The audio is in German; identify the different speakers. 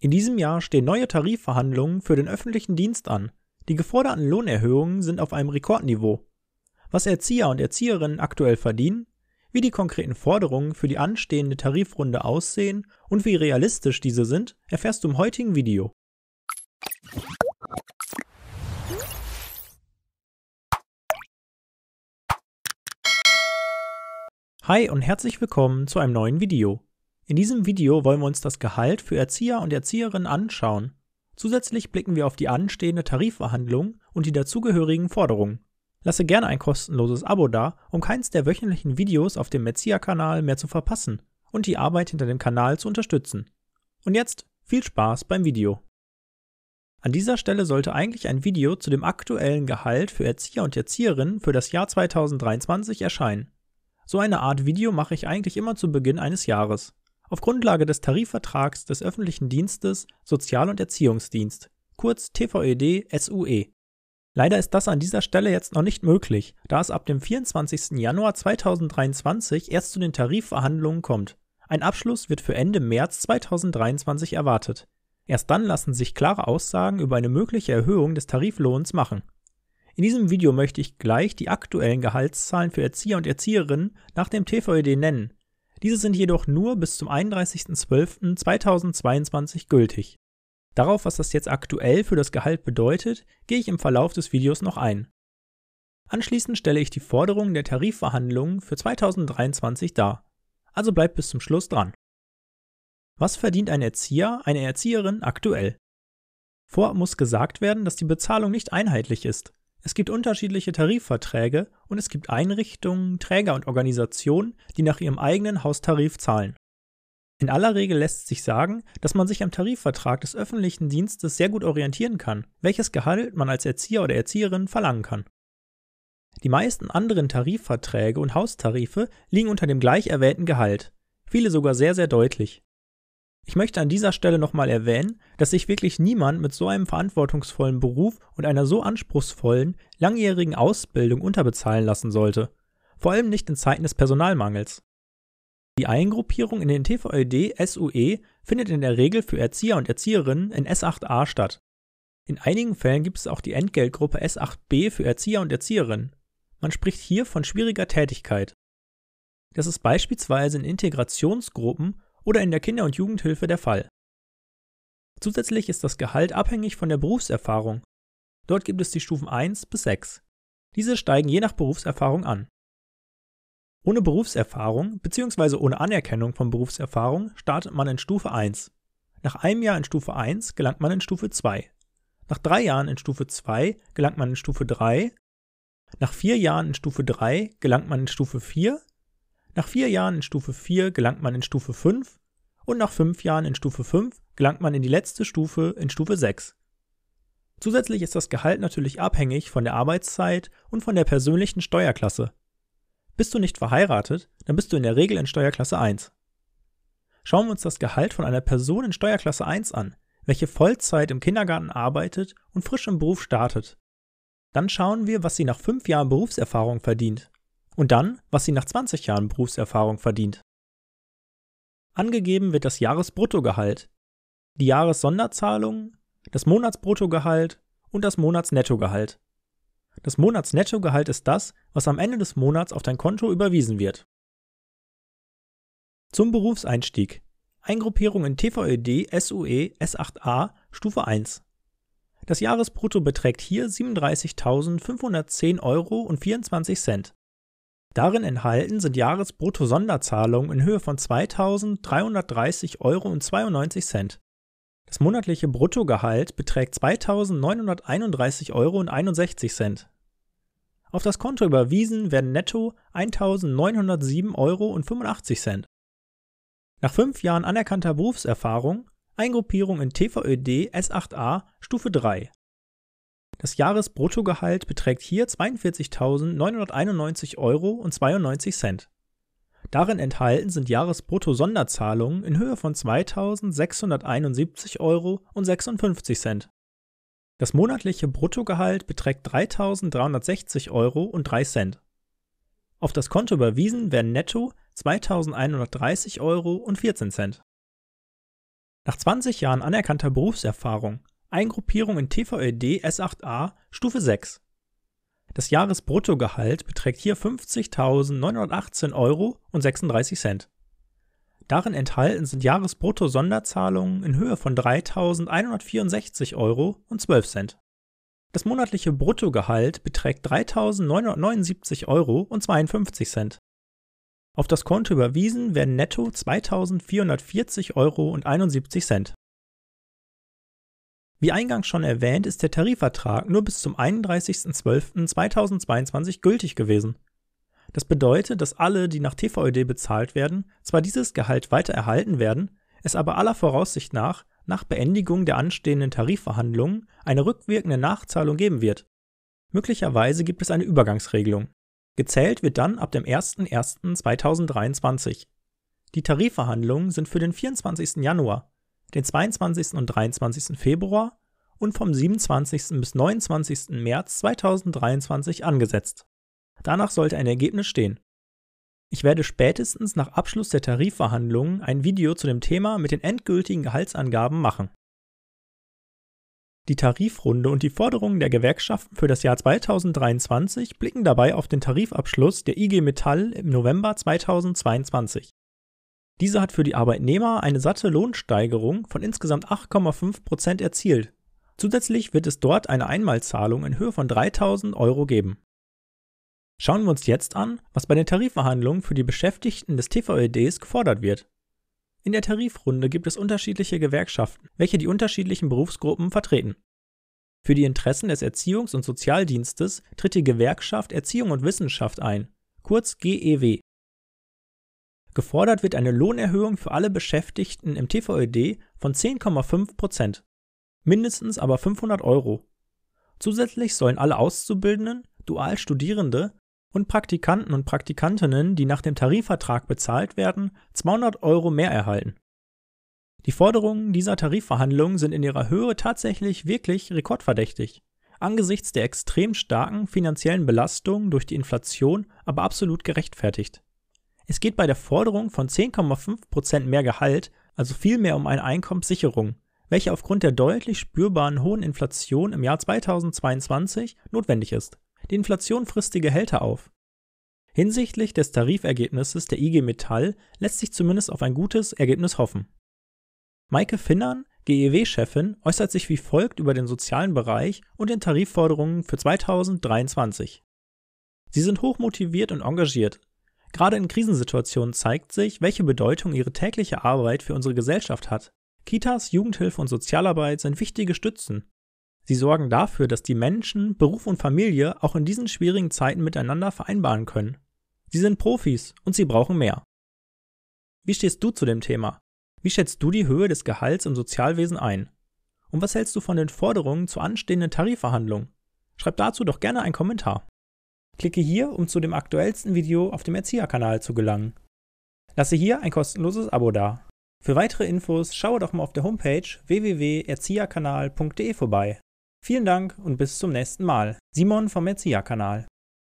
Speaker 1: In diesem Jahr stehen neue Tarifverhandlungen für den öffentlichen Dienst an. Die geforderten Lohnerhöhungen sind auf einem Rekordniveau. Was Erzieher und Erzieherinnen aktuell verdienen, wie die konkreten Forderungen für die anstehende Tarifrunde aussehen und wie realistisch diese sind, erfährst du im heutigen Video. Hi und herzlich willkommen zu einem neuen Video. In diesem Video wollen wir uns das Gehalt für Erzieher und Erzieherinnen anschauen. Zusätzlich blicken wir auf die anstehende Tarifverhandlung und die dazugehörigen Forderungen. Lasse gerne ein kostenloses Abo da, um keins der wöchentlichen Videos auf dem Metzia-Kanal mehr zu verpassen und die Arbeit hinter dem Kanal zu unterstützen. Und jetzt viel Spaß beim Video. An dieser Stelle sollte eigentlich ein Video zu dem aktuellen Gehalt für Erzieher und Erzieherinnen für das Jahr 2023 erscheinen. So eine Art Video mache ich eigentlich immer zu Beginn eines Jahres auf Grundlage des Tarifvertrags des öffentlichen Dienstes Sozial- und Erziehungsdienst, kurz TVED SUE. Leider ist das an dieser Stelle jetzt noch nicht möglich, da es ab dem 24. Januar 2023 erst zu den Tarifverhandlungen kommt. Ein Abschluss wird für Ende März 2023 erwartet. Erst dann lassen sich klare Aussagen über eine mögliche Erhöhung des Tariflohns machen. In diesem Video möchte ich gleich die aktuellen Gehaltszahlen für Erzieher und Erzieherinnen nach dem TVED nennen diese sind jedoch nur bis zum 31.12.2022 gültig. Darauf, was das jetzt aktuell für das Gehalt bedeutet, gehe ich im Verlauf des Videos noch ein. Anschließend stelle ich die Forderungen der Tarifverhandlungen für 2023 dar. Also bleibt bis zum Schluss dran. Was verdient ein Erzieher, eine Erzieherin aktuell? Vorab muss gesagt werden, dass die Bezahlung nicht einheitlich ist. Es gibt unterschiedliche Tarifverträge und es gibt Einrichtungen, Träger und Organisationen, die nach ihrem eigenen Haustarif zahlen. In aller Regel lässt sich sagen, dass man sich am Tarifvertrag des öffentlichen Dienstes sehr gut orientieren kann, welches Gehalt man als Erzieher oder Erzieherin verlangen kann. Die meisten anderen Tarifverträge und Haustarife liegen unter dem gleich erwähnten Gehalt, viele sogar sehr, sehr deutlich. Ich möchte an dieser Stelle nochmal erwähnen, dass sich wirklich niemand mit so einem verantwortungsvollen Beruf und einer so anspruchsvollen, langjährigen Ausbildung unterbezahlen lassen sollte. Vor allem nicht in Zeiten des Personalmangels. Die Eingruppierung in den TVED SUE findet in der Regel für Erzieher und Erzieherinnen in S8a statt. In einigen Fällen gibt es auch die Entgeltgruppe S8b für Erzieher und Erzieherinnen. Man spricht hier von schwieriger Tätigkeit. Das ist beispielsweise in Integrationsgruppen oder in der Kinder- und Jugendhilfe der Fall. Zusätzlich ist das Gehalt abhängig von der Berufserfahrung. Dort gibt es die Stufen 1 bis 6. Diese steigen je nach Berufserfahrung an. Ohne Berufserfahrung bzw. ohne Anerkennung von Berufserfahrung startet man in Stufe 1. Nach einem Jahr in Stufe 1 gelangt man in Stufe 2. Nach drei Jahren in Stufe 2 gelangt man in Stufe 3. Nach vier Jahren in Stufe 3 gelangt man in Stufe 4. Nach vier Jahren in Stufe 4 gelangt man in Stufe 5 und nach fünf Jahren in Stufe 5 gelangt man in die letzte Stufe in Stufe 6. Zusätzlich ist das Gehalt natürlich abhängig von der Arbeitszeit und von der persönlichen Steuerklasse. Bist du nicht verheiratet, dann bist du in der Regel in Steuerklasse 1. Schauen wir uns das Gehalt von einer Person in Steuerklasse 1 an, welche Vollzeit im Kindergarten arbeitet und frisch im Beruf startet. Dann schauen wir, was sie nach fünf Jahren Berufserfahrung verdient. Und dann, was sie nach 20 Jahren Berufserfahrung verdient. Angegeben wird das Jahresbruttogehalt, die Jahressonderzahlung, das Monatsbruttogehalt und das Monatsnettogehalt. Das Monatsnettogehalt ist das, was am Ende des Monats auf dein Konto überwiesen wird. Zum Berufseinstieg. Eingruppierung in TVED SUE S8a Stufe 1. Das Jahresbrutto beträgt hier 37.510,24 Euro Darin enthalten sind Jahresbrutto-Sonderzahlungen in Höhe von 2.330,92 Euro. Das monatliche Bruttogehalt beträgt 2.931,61 Euro. Auf das Konto überwiesen werden netto 1.907,85 Euro. Nach fünf Jahren anerkannter Berufserfahrung, Eingruppierung in TVÖD S8a Stufe 3 das Jahresbruttogehalt beträgt hier 42.991,92 Euro Darin enthalten sind Jahresbrutto-Sonderzahlungen in Höhe von 2.671,56 Euro Das monatliche Bruttogehalt beträgt 3.360,03 Euro Auf das Konto überwiesen werden netto 2.130 Euro und 14 Cent. Nach 20 Jahren anerkannter Berufserfahrung Eingruppierung in TVöD S8a Stufe 6. Das Jahresbruttogehalt beträgt hier 50.918,36 Euro. Darin enthalten sind Jahresbrutto-Sonderzahlungen in Höhe von 3.164,12 Euro. Das monatliche Bruttogehalt beträgt 3.979,52 Euro. Auf das Konto überwiesen werden netto 2.440,71 Euro. Wie eingangs schon erwähnt, ist der Tarifvertrag nur bis zum 31.12.2022 gültig gewesen. Das bedeutet, dass alle, die nach TVÖD bezahlt werden, zwar dieses Gehalt weiter erhalten werden, es aber aller Voraussicht nach, nach Beendigung der anstehenden Tarifverhandlungen, eine rückwirkende Nachzahlung geben wird. Möglicherweise gibt es eine Übergangsregelung. Gezählt wird dann ab dem 01.01.2023. Die Tarifverhandlungen sind für den 24. Januar, den 22. und 23. Februar und vom 27. bis 29. März 2023 angesetzt. Danach sollte ein Ergebnis stehen. Ich werde spätestens nach Abschluss der Tarifverhandlungen ein Video zu dem Thema mit den endgültigen Gehaltsangaben machen. Die Tarifrunde und die Forderungen der Gewerkschaften für das Jahr 2023 blicken dabei auf den Tarifabschluss der IG Metall im November 2022. Diese hat für die Arbeitnehmer eine satte Lohnsteigerung von insgesamt 8,5 Prozent erzielt. Zusätzlich wird es dort eine Einmalzahlung in Höhe von 3000 Euro geben. Schauen wir uns jetzt an, was bei den Tarifverhandlungen für die Beschäftigten des TVEDs gefordert wird. In der Tarifrunde gibt es unterschiedliche Gewerkschaften, welche die unterschiedlichen Berufsgruppen vertreten. Für die Interessen des Erziehungs- und Sozialdienstes tritt die Gewerkschaft Erziehung und Wissenschaft ein, kurz GEW. Gefordert wird eine Lohnerhöhung für alle Beschäftigten im TVöD von 10,5 Prozent, mindestens aber 500 Euro. Zusätzlich sollen alle Auszubildenden, Dualstudierende und Praktikanten und Praktikantinnen, die nach dem Tarifvertrag bezahlt werden, 200 Euro mehr erhalten. Die Forderungen dieser Tarifverhandlungen sind in ihrer Höhe tatsächlich wirklich rekordverdächtig, angesichts der extrem starken finanziellen Belastungen durch die Inflation aber absolut gerechtfertigt. Es geht bei der Forderung von 10,5% mehr Gehalt also vielmehr um eine Einkommenssicherung, welche aufgrund der deutlich spürbaren hohen Inflation im Jahr 2022 notwendig ist. Die Inflation frisst die Gehälter auf. Hinsichtlich des Tarifergebnisses der IG Metall lässt sich zumindest auf ein gutes Ergebnis hoffen. Maike Finnern, GEW-Chefin, äußert sich wie folgt über den sozialen Bereich und den Tarifforderungen für 2023. Sie sind hochmotiviert und engagiert, Gerade in Krisensituationen zeigt sich, welche Bedeutung ihre tägliche Arbeit für unsere Gesellschaft hat. Kitas, Jugendhilfe und Sozialarbeit sind wichtige Stützen. Sie sorgen dafür, dass die Menschen Beruf und Familie auch in diesen schwierigen Zeiten miteinander vereinbaren können. Sie sind Profis und sie brauchen mehr. Wie stehst du zu dem Thema? Wie schätzt du die Höhe des Gehalts im Sozialwesen ein? Und was hältst du von den Forderungen zu anstehenden Tarifverhandlungen? Schreib dazu doch gerne einen Kommentar. Klicke hier, um zu dem aktuellsten Video auf dem Erzieherkanal zu gelangen. Lasse hier ein kostenloses Abo da. Für weitere Infos schaue doch mal auf der Homepage www.erzieherkanal.de vorbei. Vielen Dank und bis zum nächsten Mal. Simon vom Erzieherkanal.